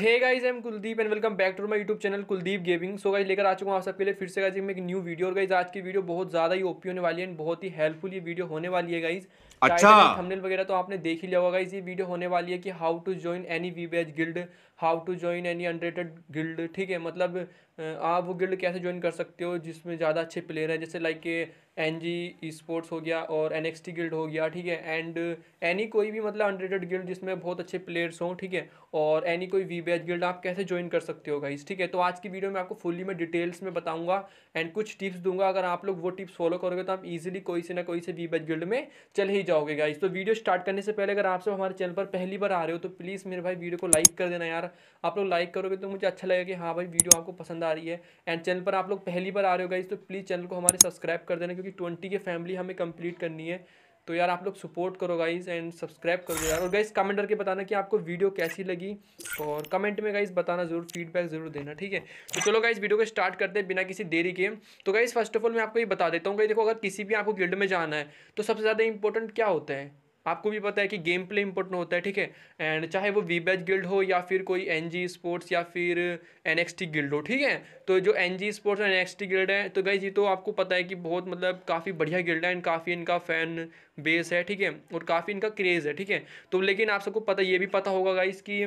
hey guys am Kuldeep and welcome back to my YouTube channel Kuldeep gaming so guys लेकर आ चुका हूँ आप सबके लिए फिर से गाइज एक न्यू वीडियो और गाइज आज की वीडियो बहुत ज्यादा ही ओपी होने वाली है बहुत ही हेल्पफुल ये वीडियो होने वाली है गाइज अच्छा थंबनेल वगैरह तो आपने देख ही लिया होगा इस वीडियो होने वाली है कि how to join any V guild how to join any unrated guild ठीक है मतलब आप वो गिल्ड कैसे ज्वाइन कर सकते हो जिसमें ज़्यादा अच्छे प्लेयर हैं जैसे लाइक एन जी स्पोर्ट्स हो गया और एन एक्स टी गिल्ड हो गया ठीक है एंड एनी कोई भी मतलब अनरेटेड गिल्ड जिसमें बहुत अच्छे प्लेयर्स हों ठीक है और एनी कोई वी बैच गिल्ड आप कैसे ज्वाइन कर सकते हो गाइस ठीक है तो आज की वीडियो में आपको फुली मैं डिटेल्स में बताऊंगा एंड कुछ टिप्स दूंगा अगर आप लोग वो टिप्स फॉलो करोगे तो आप इजिली कोई से ना कोई से वी बैच गिल्ड में चले ही जाओगे गाइस तो वीडियो स्टार्ट करने से पहले अगर आप सब हमारे चैनल पर पहली बार आ रहे हो तो प्लीज़ मेरे भाई वीडियो को लाइक कर देना यार आप लोग लाइक करोगे तो मुझे अच्छा लगेगा कि हाँ भाई वीडियो आपको पसंद आ रही है एंड चैनल पर आप लोग पहली बार आ रहे हो गाइस तो प्लीज़ चैनल को हमारे सब्सक्राइब कर देना क्योंकि क्योंकि ट्वेंटी के फैमिली हमें कंप्लीट करनी है तो यार आप लोग सपोर्ट करो गाइज एंड सब्सक्राइब करो यार और गाइज कमेंट करके बताना कि आपको वीडियो कैसी लगी और कमेंट में गाइज बताना जरूर फीडबैक जरूर देना ठीक है तो चलो गाइज वीडियो को स्टार्ट करते हैं बिना किसी देरी के तो गाइज फर्स्ट ऑफ ऑल मैं आपको ये बता देता हूँ गाइज देखो अगर किसी भी आपको गिल्ड में जाना है तो सबसे ज़्यादा इंपॉर्टेंट क्या होता है आपको भी पता है कि गेम प्ले इम्पोर्टेंट होता है ठीक है एंड चाहे वो वी बैच गिल्ड हो या फिर कोई एन जी स्पोर्ट्स या फिर एन एक्स टी गिल्ड हो ठीक है तो जो N G sports and N X T guild है तो गाइज ये तो आपको पता है कि बहुत मतलब काफ़ी बढ़िया गिल्ड है एंड काफ़ी इनका फ़ैन बेस है ठीक है और काफ़ी इनका क्रेज़ है ठीक है तो लेकिन आप सबको पता ये भी पता होगा गाइज कि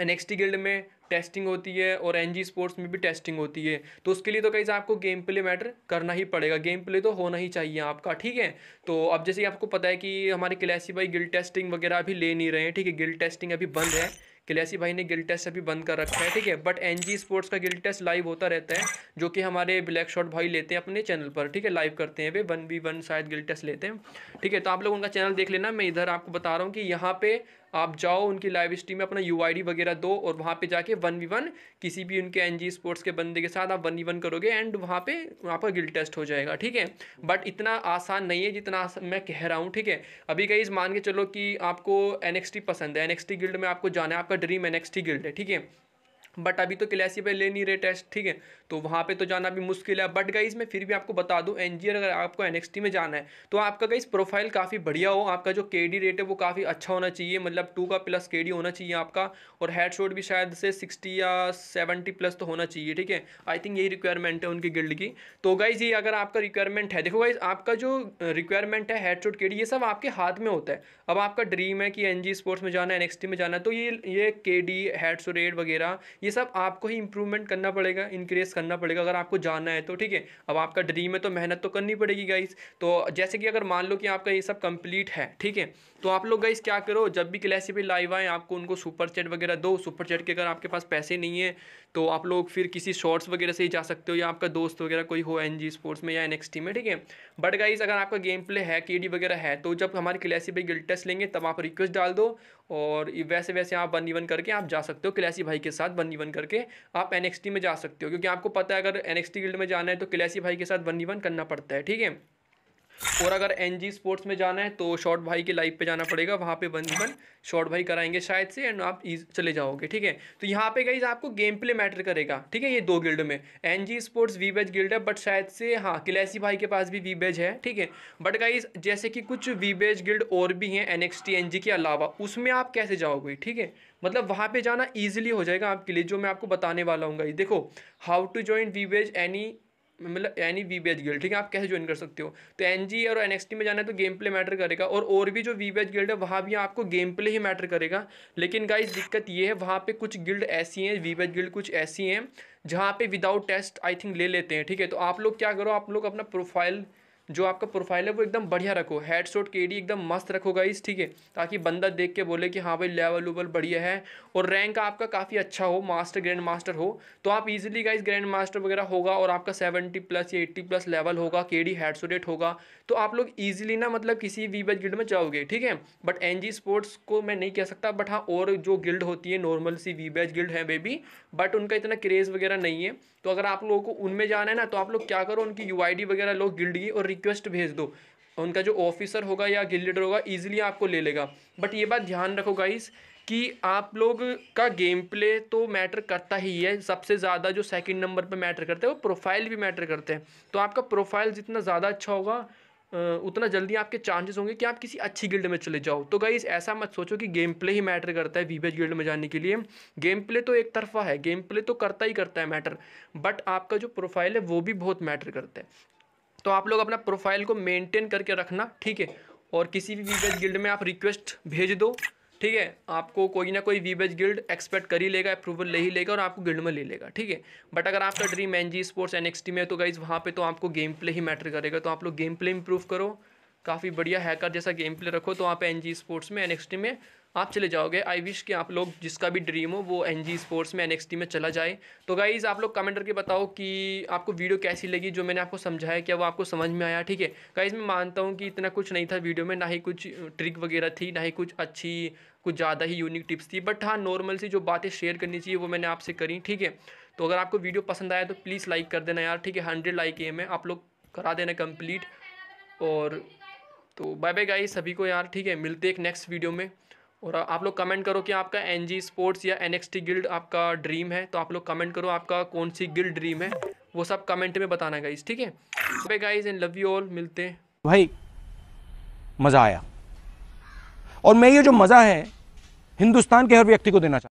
एन एक्स टी गिल्ड में टेस्टिंग होती है और एन स्पोर्ट्स में भी टेस्टिंग होती है तो उसके लिए तो कहीं आपको गेम प्ले मैटर करना ही पड़ेगा गेम प्ले तो होना ही चाहिए आपका ठीक है तो अब जैसे आपको पता है कि हमारे क्लैसी भाई गिल टेस्टिंग वगैरह अभी ले नहीं रहे हैं ठीक है गिल टेस्टिंग अभी बंद है क्लैसी भाई ने गिल टेस्ट अभी बंद कर रखा है ठीक है बट एन स्पोर्ट्स का गिल टेस्ट लाइव होता रहता है जो कि हमारे ब्लैक शॉट भाई लेते हैं अपने चैनल पर ठीक है लाइव करते हैं वे वन बी वन शायद गिल टेस्ट लेते हैं ठीक है तो आप लोग उनका चैनल देख लेना मैं इधर आपको बता रहा हूँ कि यहाँ पे आप जाओ उनकी लाइव स्ट्रीम में अपना यू वगैरह दो और वहाँ पे जाके वन वी वन किसी भी उनके एन स्पोर्ट्स के बंदे के साथ आप वन वी वन करोगे एंड वहाँ पे आपका गिल टेस्ट हो जाएगा ठीक है बट इतना आसान नहीं है जितना मैं कह रहा हूँ ठीक है अभी कहीं मान के चलो कि आपको एन पसंद है एन गिल्ड में आपको जाना है आपका ड्रीम एन गिल्ड है ठीक है बट अभी तो क्लासी पर ले नहीं रहे टेस्ट ठीक है तो वहाँ पे तो जाना भी मुश्किल है बट गाइज मैं फिर भी आपको बता दूँ एन अगर आपको एन में जाना है तो आपका गाइज प्रोफाइल काफ़ी बढ़िया हो आपका जो के रेट है वो काफ़ी अच्छा होना चाहिए मतलब टू का प्लस के होना चाहिए आपका और हेड शोट भी शायद से सिक्सटी या सेवेंटी प्लस तो होना चाहिए ठीक है आई थिंक यही रिक्वायरमेंट है उनकी गिल्ड की तो गाइज ये अगर आपका रिक्वायरमेंट है देखो गाइज आपका जो रिक्वायरमेंट है हेड शोट के ये सब आपके हाथ में होता है अब आपका ड्रीम है कि एन स्पोर्ट्स में जाना है एन में जाना है तो ये ये के डी हेड शॉट वगैरह ये सब आपको ही इंप्रूवमेंट करना पड़ेगा इंक्रीज करना पड़ेगा अगर आपको जाना है तो ठीक है अब आपका ड्रीम है तो मेहनत तो करनी पड़ेगी गाइस तो जैसे कि अगर मान लो कि आपका ये सब कंप्लीट है ठीक है तो आप लोग गाइस क्या करो जब भी क्लासी पे लाइव आए आपको उनको सुपर चैट वगैरह दो सुपर चैट के अगर आपके पास पैसे नहीं है तो आप लोग फिर किसी शॉर्ट्स वगैरह से ही जा सकते हो या आपका दोस्त वगैरह कोई हो एन स्पोर्ट्स में या एन में ठीक है बट गाइज अगर आपका गेम प्ले है के वगैरह है तो जब हमारे क्लासी भाई गिल्ड टेस्ट लेंगे तब आप रिक्वेस्ट डाल दो और वैसे वैसे आप वन ईवन करके आप जा सकते हो क्लासी भाई के साथ बन वन वन करके आप एन में जा सकते हो क्योंकि आपको पता है अगर एनएक्सटी गिल्ड में जाना है तो क्लैसी भाई के साथ वन वन करना पड़ता है ठीक है और अगर एन जी स्पोर्ट्स में जाना है तो शॉर्ट भाई के लाइव पे जाना पड़ेगा वहाँ पे वन वन शॉर्ट भाई कराएंगे शायद से एंड आप चले जाओगे ठीक है तो यहाँ पे गई आपको गेम प्ले मैटर करेगा ठीक है ये दो गिल्ड में N G sports V badge guild है बट शायद से हाँ किलेसी भाई के पास भी वी बेज है ठीक है बट गाइज जैसे कि कुछ वी बेज गिल्ड और भी हैं N X T N G के अलावा उसमें आप कैसे जाओगे ठीक है मतलब वहाँ पर जाना ईजिली हो जाएगा आपके लिए जो मैं आपको बताने वाला हूँ गाइज देखो हाउ टू ज्वाइन वी वेज एनी मतलब यानी वी बी एच गिल्ड ठीक है आप कैसे ज्वाइन कर सकते हो तो एन जी और एन एक्स टी में जाना है तो गेम प्ले मैटर करेगा और और भी जो वी बी एच गिल्ड है वहाँ भी आपको गेम प्ले ही मैटर करेगा लेकिन गाइस दिक्कत ये है वहाँ पे कुछ गिल्ड ऐसी हैं वी बी एच गिल्ड कुछ ऐसी हैं जहाँ पे विदाउट टेस्ट आई थिंक ले लेते हैं ठीक है तो आप लोग क्या करो आप लोग अपना प्रोफाइल जो आपका प्रोफाइल है वो एकदम बढ़िया रखो हेड शॉट के डी एकदम मस्त रखो गाइस ठीक है ताकि बंदा देख के बोले कि हाँ भाई लेवल उवल बढ़िया है और रैंक आपका काफ़ी अच्छा हो मास्टर ग्रैंड मास्टर हो तो आप इजीली गाइस ग्रैंड मास्टर वगैरह होगा और आपका सेवेंटी प्लस या एट्टी प्लस लेवल होगा के डी हेड शॉट होगा तो आप लोग ईजिली ना मतलब किसी भी बच गिल्ड में जाओगे ठीक है बट एन स्पोर्ट्स को मैं नहीं कह सकता बट हाँ और जो गिल्ड होती है नॉर्मल सी वी बैच गिल्ड है बेबी बट उनका इतना क्रेज़ वगैरह नहीं है तो अगर आप लोगों को उनमें जाना है ना तो आप लोग क्या करो उनकी यू वगैरह लोग गिल्ड की और रिक्वेस्ट भेज दो उनका जो ऑफिसर होगा या गिल लीडर होगा ईजिली आपको ले लेगा बट ये बात ध्यान रखो गाइस कि आप लोग का गेम प्ले तो मैटर करता ही है सबसे ज़्यादा जो सेकंड नंबर पे मैटर करते हैं वो प्रोफाइल भी मैटर करते हैं तो आपका प्रोफाइल जितना ज़्यादा अच्छा होगा उतना जल्दी आपके चांसेस होंगे कि आप किसी अच्छी गिल्ड में चले जाओ तो गाइज ऐसा मत सोचो कि गेम प्ले ही मैटर करता है वीबेज गिल्ड में जाने के लिए गेम प्ले तो एक तरफा है गेम प्ले तो करता ही करता है मैटर बट आपका जो प्रोफाइल है वो भी बहुत मैटर करता है तो आप लोग अपना प्रोफाइल को मेंटेन करके रखना ठीक है और किसी भी वीबेज गिल्ड में आप रिक्वेस्ट भेज दो ठीक है आपको कोई ना कोई वीबेज गिल्ड एक्सपेक्ट कर ही लेगा अप्रूवल ले ही लेगा और आपको गिल्ड में ले लेगा ठीक है बट अगर आपका dream N G sports N में है तो गाइज वहाँ पे तो आपको गेम प्ले ही मैटर करेगा तो आप लोग गेम प्ले इम्प्रूव करो काफ़ी बढ़िया हैकर जैसा गेम प्ले रखो तो वहाँ पर एन जी स्पोर्ट्स में एन में आप चले जाओगे आई विश कि आप लोग जिसका भी ड्रीम हो वो एन जी स्पोर्ट्स में एन में चला जाए तो गाइज़ आप लोग कमेंट करके बताओ कि आपको वीडियो कैसी लगी जो मैंने आपको समझाया क्या वो आपको समझ में आया ठीक है गाइज़ मैं मानता हूँ कि इतना कुछ नहीं था वीडियो में ना ही कुछ ट्रिक वगैरह थी ना ही कुछ अच्छी कुछ ज़्यादा ही यूनिक टिप्स थी बट हाँ नॉर्मल सी जो बातें शेयर करनी चाहिए वो मैंने आपसे करी ठीक है तो अगर आपको वीडियो पसंद आया तो प्लीज़ लाइक कर देना यार ठीक है हंड्रेड लाइक एम है आप लोग करा देना कंप्लीट और तो बाय बाय गाइस सभी को यार ठीक है मिलते एक नेक्स्ट वीडियो में और आप लोग कमेंट करो कि आपका एन जी स्पोर्ट्स या एन गिल्ड आपका ड्रीम है तो आप लोग कमेंट करो आपका कौन सी गिल्ड ड्रीम है वो सब कमेंट में बताना गाइज ठीक है guys and love you all मिलते हैं भाई मज़ा आया और मैं ये जो मज़ा है हिंदुस्तान के हर व्यक्ति को देना चाहता